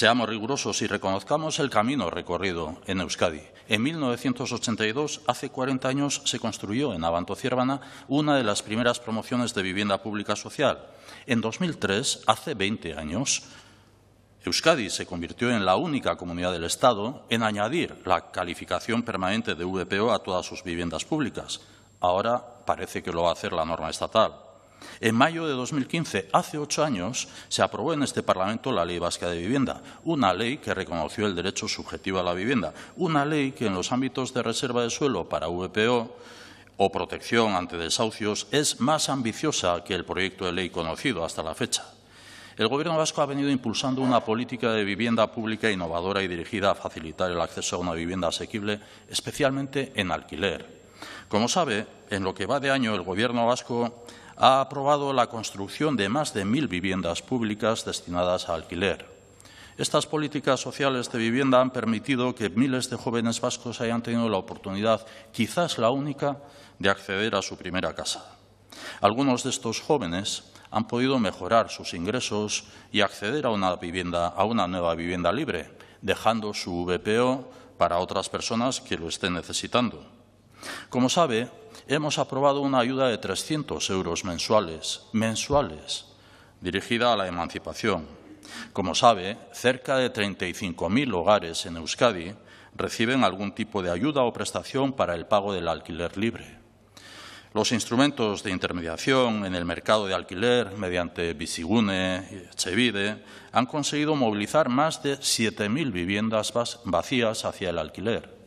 Seamos rigurosos y reconozcamos el camino recorrido en Euskadi. En 1982, hace 40 años, se construyó en Ciervana una de las primeras promociones de vivienda pública social. En 2003, hace 20 años, Euskadi se convirtió en la única comunidad del Estado en añadir la calificación permanente de VPO a todas sus viviendas públicas. Ahora parece que lo va a hacer la norma estatal. En mayo de 2015, hace ocho años, se aprobó en este Parlamento la Ley Vasca de Vivienda, una ley que reconoció el derecho subjetivo a la vivienda, una ley que en los ámbitos de reserva de suelo para VPO o protección ante desahucios es más ambiciosa que el proyecto de ley conocido hasta la fecha. El Gobierno vasco ha venido impulsando una política de vivienda pública innovadora y dirigida a facilitar el acceso a una vivienda asequible, especialmente en alquiler. Como sabe, en lo que va de año, el Gobierno vasco ha aprobado la construcción de más de mil viviendas públicas destinadas a alquiler. Estas políticas sociales de vivienda han permitido que miles de jóvenes vascos hayan tenido la oportunidad, quizás la única, de acceder a su primera casa. Algunos de estos jóvenes han podido mejorar sus ingresos y acceder a una, vivienda, a una nueva vivienda libre, dejando su VPO para otras personas que lo estén necesitando. Como sabe, hemos aprobado una ayuda de 300 euros mensuales, mensuales, dirigida a la emancipación. Como sabe, cerca de 35.000 hogares en Euskadi reciben algún tipo de ayuda o prestación para el pago del alquiler libre. Los instrumentos de intermediación en el mercado de alquiler mediante Bisigune y Chevide han conseguido movilizar más de 7.000 viviendas vacías hacia el alquiler.